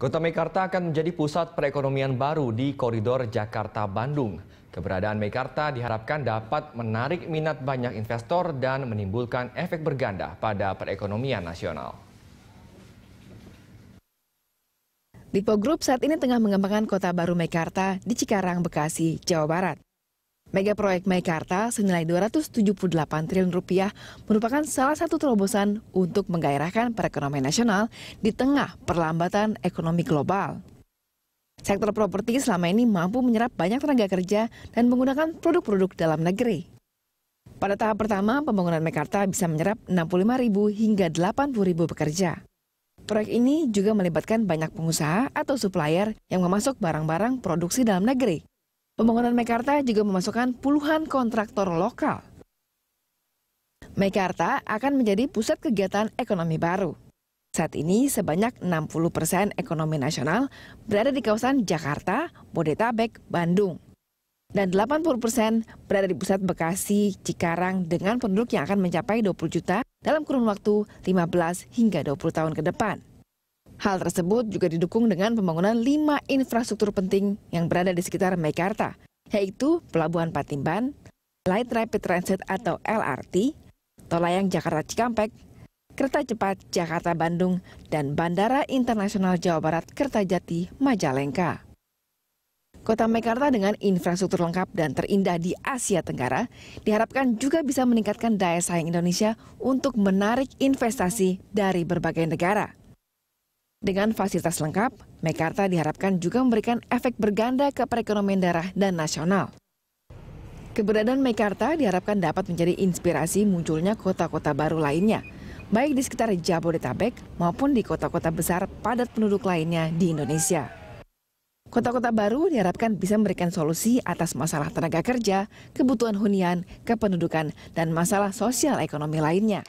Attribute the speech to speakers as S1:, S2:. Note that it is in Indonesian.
S1: Kota Mekarta akan menjadi pusat perekonomian baru di koridor Jakarta-Bandung. Keberadaan Mekarta diharapkan dapat menarik minat banyak investor dan menimbulkan efek berganda pada perekonomian nasional.
S2: Lipo Group saat ini tengah mengembangkan kota baru Mekarta di Cikarang, Bekasi, Jawa Barat. Mega proyek Meikarta senilai 278 triliun rupiah merupakan salah satu terobosan untuk menggairahkan perekonomian nasional di tengah perlambatan ekonomi global. Sektor properti selama ini mampu menyerap banyak tenaga kerja dan menggunakan produk-produk dalam negeri. Pada tahap pertama, pembangunan Mekarta bisa menyerap 65.000 hingga 80.000 pekerja. Proyek ini juga melibatkan banyak pengusaha atau supplier yang memasok barang-barang produksi dalam negeri, Pembangunan Mekarta juga memasukkan puluhan kontraktor lokal. Mekarta akan menjadi pusat kegiatan ekonomi baru. Saat ini sebanyak 60 persen ekonomi nasional berada di kawasan Jakarta, Bodetabek, Bandung. Dan 80 persen berada di pusat Bekasi, Cikarang dengan penduduk yang akan mencapai 20 juta dalam kurun waktu 15 hingga 20 tahun ke depan. Hal tersebut juga didukung dengan pembangunan lima infrastruktur penting yang berada di sekitar Mekarta, yaitu Pelabuhan Patimban, Light Rapid Transit atau LRT, Tol Layang Jakarta Cikampek, Kereta Cepat Jakarta Bandung, dan Bandara Internasional Jawa Barat Kertajati Majalengka. Kota Mekarta dengan infrastruktur lengkap dan terindah di Asia Tenggara diharapkan juga bisa meningkatkan daya saing Indonesia untuk menarik investasi dari berbagai negara. Dengan fasilitas lengkap, Mekarta diharapkan juga memberikan efek berganda ke perekonomian daerah dan nasional. Keberadaan Mekarta diharapkan dapat menjadi inspirasi munculnya kota-kota baru lainnya, baik di sekitar Jabodetabek maupun di kota-kota besar padat penduduk lainnya di Indonesia. Kota-kota baru diharapkan bisa memberikan solusi atas masalah tenaga kerja, kebutuhan hunian, kependudukan, dan masalah sosial ekonomi lainnya.